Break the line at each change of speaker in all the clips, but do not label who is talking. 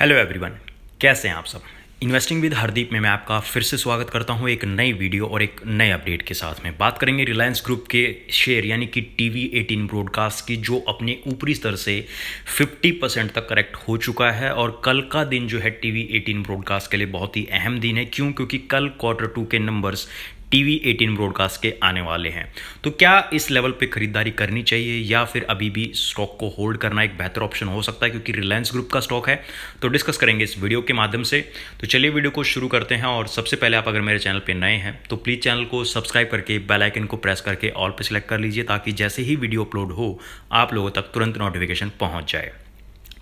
hello everyone कैसे हैं आप सब इन्वेस्टिंग विद हरदीप में मैं आपका फिर से स्वागत करता हूं एक नई वीडियो और एक नए अपडेट के साथ में बात करेंगे रिलायंस ग्रुप के शेयर यानी कि टीवी 18 ब्रॉडकास्ट की जो अपने ऊपरी स्तर से 50 परसेंट तक करेक्ट हो चुका है और कल का दिन जो है टीवी 18 ब्रॉडकास्ट के लिए बहुत ही अहम दिन है क्यों क्योंकि कल क्वार्टर टू के नंबर्स टीवी 18 ब्रॉडकास्ट के आने वाले हैं तो क्या इस लेवल पे खरीदारी करनी चाहिए या फिर अभी भी स्टॉक को होल्ड करना एक बेहतर ऑप्शन हो सकता है क्योंकि रिलायंस ग्रुप का स्टॉक है तो डिस्कस करेंगे इस वीडियो के माध्यम से तो चलिए वीडियो को शुरू करते हैं और सबसे पहले आप अगर मेरे चैनल पर नए हैं तो प्लीज़ चैनल को सब्सक्राइब करके बेलाइकन को प्रेस करके ऑल पर सेलेक्ट कर लीजिए ताकि जैसे ही वीडियो अपलोड हो आप लोगों तक तुरंत नोटिफिकेशन पहुँच जाए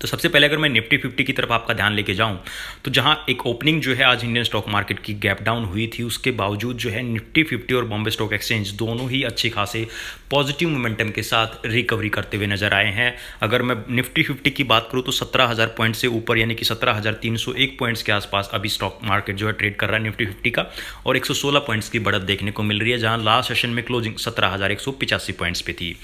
तो सबसे पहले अगर मैं निफ्टी फिफ्टी की तरफ आपका ध्यान लेके जाऊं तो जहां एक ओपनिंग जो है आज इंडियन स्टॉक मार्केट की गैप डाउन हुई थी उसके बावजूद जो है निफ्टी फिफ्टी और बॉम्बे स्टॉक एक्सचेंज दोनों ही अच्छे खासे पॉजिटिव मोमेंटम के साथ रिकवरी करते हुए नजर आए हैं अगर मैं निफ्टी फिफ्टी की बात करूँ तो सत्रह हज़ार पॉइंट से ऊपर यानी कि सत्रह हज़ार तीन सौ एक पॉइंट्स के आसपास अभी स्टॉक मार्केट जो है ट्रेड कर रहा है निफ्टी फिफ्टी का और एक सौ सोलह पॉइंट्स की बढ़त देखने को मिल रही है जहाँ लास्ट सेशन में क्लोजिंग सत्रह हज़ार एक सौ पिचासी पॉइंट्स पे थी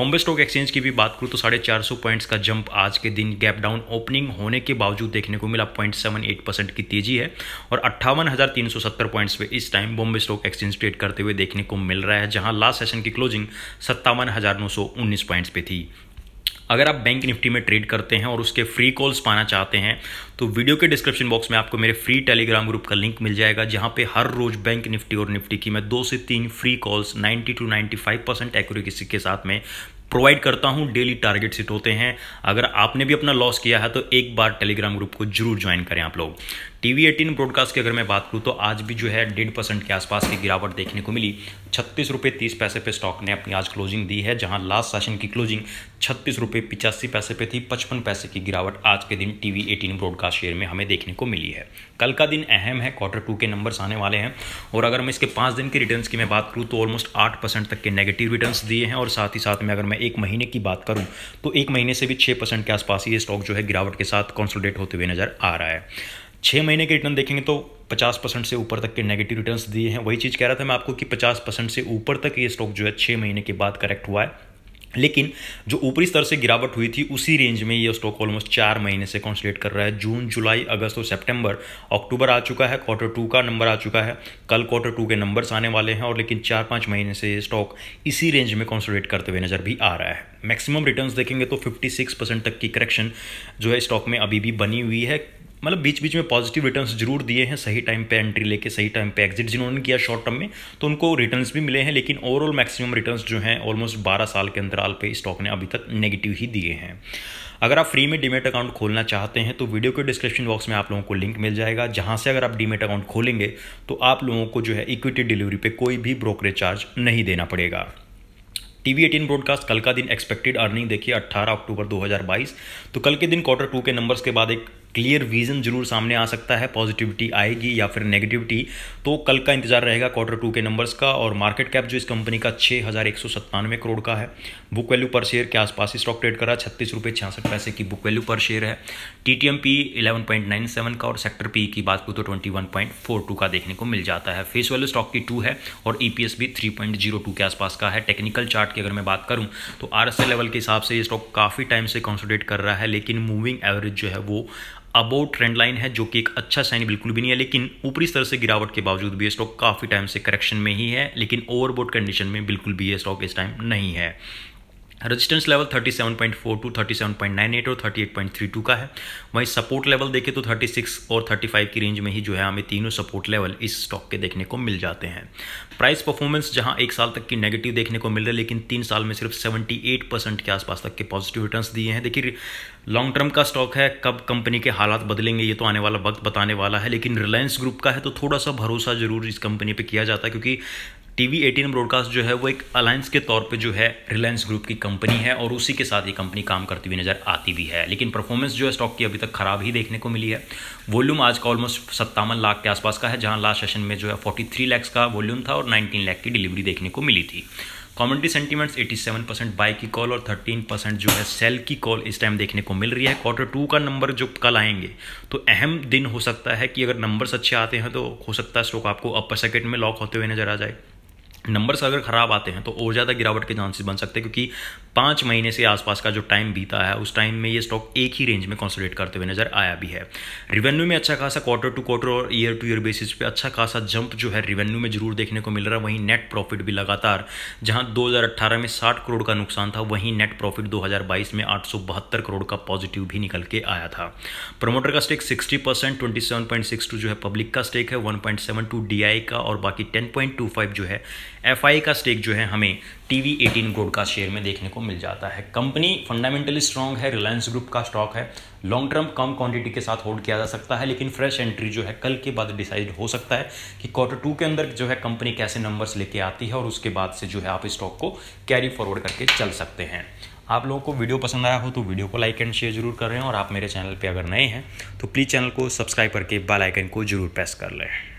बॉम्बे स्टॉक एक्सचेंज की भी बात करूँ तो साढ़े चार सौ पॉइंट्स का जंप आज के दिन गैप डाउन ओपनिंग होने के बावजूद देखने को मिला पॉइंट सेवन एट परसेंट की तेजी है और अट्ठावन हज़ार तीन सौ सत्तर पॉइंट्स पे इस time Bombay stock exchange trade करते हुए देखने को मिल रहा है जहां लास्ट सेशन की क्लोजिंग सत्तावन हज़ार नौ सौ उन्नीस पॉइंट्स पे थी अगर आप बैंक निफ्टी में ट्रेड करते हैं और उसके फ्री कॉल्स पाना चाहते हैं तो वीडियो के डिस्क्रिप्शन बॉक्स में आपको मेरे फ्री टेलीग्राम ग्रुप का लिंक मिल जाएगा जहां पे हर रोज बैंक निफ्टी और निफ्टी की मैं दो से तीन free calls 90 to 95 percent accuracy के साथ में प्रोवाइड करता हूं डेली टारगेट सेट होते हैं अगर आपने भी अपना लॉस किया है तो एक बार टेलीग्राम ग्रुप को जरूर ज्वाइन करें आप लोग टीवी एटीन ब्रॉडकास्ट की अगर मैं बात करूँ तो आज भी जो है डेढ़ परसेंट के आसपास की गिरावट देखने को मिली छत्तीस रुपये तीस पैसे पे स्टॉक ने अपनी आज क्लोजिंग दी है जहां लास्ट सेशन की क्लोजिंग छत्तीस रुपये पिचासी पैसे पे थी पचपन पैसे की गिरावट आज के दिन टीवी एटीन ब्रॉडकास्ट शेयर में हमें देखने को मिली है कल का दिन अहम है क्वार्टर टू के नंबर्स आने वाले हैं और अगर मैं इसके पाँच दिन के रिटर्न की मैं बात करूँ तो ऑलमोस्ट आठ परसेंट तक के नेगेटिव रिटर्न दिए हैं और साथ ही साथ में अगर मैं एक महीने की बात करूँ तो एक महीने से भी छः परसेंट के आसपास ये स्टॉक जो है गिरावट के साथ कॉन्सोडेट होते हुए नजर आ रहा है छः महीने के रिटर्न देखेंगे तो 50 परसेंट से ऊपर तक के नेगेटिव रिटर्न्स दिए हैं वही चीज़ कह रहा था मैं आपको कि 50 परसेंट से ऊपर तक ये स्टॉक जो है छः महीने के बाद करेक्ट हुआ है लेकिन जो ऊपरी स्तर से गिरावट हुई थी उसी रेंज में ये स्टॉक ऑलमोस्ट चार महीने से कॉन्सलेट कर रहा है जून जुलाई अगस्त और सितंबर अक्टूबर आ चुका है क्वार्टर टू का नंबर आ चुका है कल क्वार्टर टू के नंबर्स आने वाले हैं और लेकिन चार पाँच महीने से ये स्टॉक इसी रेंज में कॉन्सलेट करते हुए नज़र भी आ रहा है मैक्सिमम रिटर्न्स देखेंगे तो 56 परसेंट तक की करेक्शन जो है स्टॉक में अभी भी बनी हुई है मतलब बीच बीच में पॉजिटिव रिटर्न्स जरूर दिए हैं सही टाइम पे एंट्री लेके सही टाइम पे एग्जिट जिन्होंने किया शॉर्ट टर्म में तो उनको रिटर्न्स भी मिले हैं लेकिन ओवरऑल मैक्सिमम रिटर्न्स जो हैं ऑलमोस्ट 12 साल के अंतराल पे स्टॉक ने अभी तक नेगेटिव ही दिए हैं अगर आप फ्री में डीमेट अकाउंट खोलना चाहते हैं तो वीडियो के डिस्क्रिप्शन बॉक्स में आप लोगों को लिंक मिल जाएगा जहाँ से अगर आप डीमेट अकाउंट खोलेंगे तो आप लोगों को जो है इक्विटी डिलीवरी पे कोई भी ब्रोकरेज चार्ज नहीं देना पड़ेगा टी वी एटीन ब्रॉडकास्ट कल का दिन एक्सपेक्टेड अर्निंग देखिए 18 अक्टूबर 2022 तो कल के दिन क्वार्टर टू के नंबर्स के बाद एक क्लियर विजन जरूर सामने आ सकता है पॉजिटिविटी आएगी या फिर नेगेटिविटी तो कल का इंतजार रहेगा क्वार्टर टू के नंबर्स का और मार्केट कैप जो इस कंपनी का छः हज़ार एक सौ सत्तानवे करोड़ का है बुक वैल्यू पर शेयर के आसपास ही स्टॉक ट्रेड करा छत्तीस रुपये छियासठ पैसे की बुक वैल्यू पर शेयर है T T M P eleven point nine seven का और सेक्टर पी की बात करूँ तो twenty one point four two का देखने को मिल जाता है फेस वैल्यू स्टॉक की टू है और ई पी एस भी थ्री पॉइंट जीरो टू के आसपास का है टेक्निकल चार्ट की अगर मैं बात करूँ तो आर एस एल लेवल के हिसाब से ये स्टॉक काफ़ी टाइम से कॉन्सोडेट कर रहा है लेकिन मूविंग एवरेज जो है वो अबो ट्रेंड लाइन है जो कि एक अच्छा साइन बिल्कुल भी नहीं है लेकिन ऊपरी स्तर से गिरावट के बावजूद भी ये स्टॉक काफ़ी टाइम से करेक्शन में ही है लेकिन ओवरबोट कंडीशन में बिल्कुल भी ये स्टॉक इस टाइम नहीं है रेजिस्टेंस लेवल 37.42, 37.98 और 38.32 का है वहीं सपोर्ट लेवल देखें तो 36 और 35 की रेंज में ही जो है हमें तीनों सपोर्ट लेवल इस स्टॉक के देखने को मिल जाते हैं प्राइस परफॉर्मेंस जहां एक साल तक की नेगेटिव देखने को मिल रहा है लेकिन तीन साल में सिर्फ 78 परसेंट के आसपास तक के पॉजिटिव रिटर्न दिए हैं देखिए लॉन्ग टर्म का स्टॉक है कब कंपनी के हालात बदलेंगे ये तो आने वाला वक्त बताने वाला है लेकिन रिलायंस ग्रुप का है तो थोड़ा सा भरोसा जरूर इस कंपनी पर किया जाता है क्योंकि टी वी एटीन ब्रॉडकास्ट जो है वो एक अलायंस के तौर पे जो है रिलायंस ग्रुप की कंपनी है और उसी के साथ ये कंपनी काम करती हुई नज़र आती भी है लेकिन परफॉर्मेंस जो है स्टॉक की अभी तक खराब ही देखने को मिली है वॉल्यूम आज का ऑलमोस्ट सत्तावन लाख के आसपास का है जहां लास्ट सेशन में जो है फोर्टी थ्री लैक्स का वॉल्यूम था और नाइनटीन लैख की डिलीवरी देखने को मिली थी कॉमेंट्री सेंटीमेंट्स 87 परसेंट बाई की कॉल और 13 परसेंट जो है सेल की कॉल इस टाइम देखने को मिल रही है क्वार्टर टू का नंबर जो कल आएंगे तो अहम दिन हो सकता है कि अगर नंबर्स अच्छे आते हैं तो हो सकता है स्टॉक आपको अपर सर्किट में लॉक होते हुए नजर आ जाए नंबर्स अगर ख़राब आते हैं तो और ज़्यादा गिरावट के चांसेस बन सकते हैं क्योंकि पाँच महीने से आसपास का जो टाइम बीता है उस टाइम में ये स्टॉक एक ही रेंज में कॉन्सोलेट करते हुए नजर आया भी है रिवेन्यू में अच्छा खासा क्वार्टर टू क्वार्टर और ईयर टू ईयर बेसिस पे अच्छा खासा जंप जो है रिवेन्यू में जरूर देखने को मिल रहा है वहीं नेट प्रॉफिट भी लगातार जहां 2018 में 60 करोड़ का नुकसान था वहीं नेट प्रॉफिट 2022 में 872 करोड़ का पॉजिटिव भी निकल के आया था प्रमोटर का स्टेक 60 परसेंट ट्वेंटी जो है पब्लिक का स्टेक है 1.72 डीआई का और बाकी 10.25 जो है एफआई का स्टेक जो है हमें टीवी 18 का शेयर में देखने को मिल जाता है कंपनी फंडामेंटली स्ट्रांग है रिलायंस ग्रुप का स्टॉक है लॉन्ग टर्म कम क्वांटिटी के साथ होल्ड किया जा सकता है लेकिन फ्रेश एंट्री जो है कल के बाद डिसाइड हो सकता है कि क्वार्टर टू के अंदर जो है कंपनी कैसे नंबर्स लेके आती है और उसके बाद से जो है आप स्टॉक को कैरी फॉरवर्ड करके चल सकते हैं आप लोगों को वीडियो पसंद आया हो तो वीडियो को लाइक एंड शेयर जरूर कर रहे हैं और आप मेरे चैनल पर अगर नए हैं तो प्लीज़ चैनल को सब्सक्राइब करके बेल आइकन को जरूर प्रेस कर लें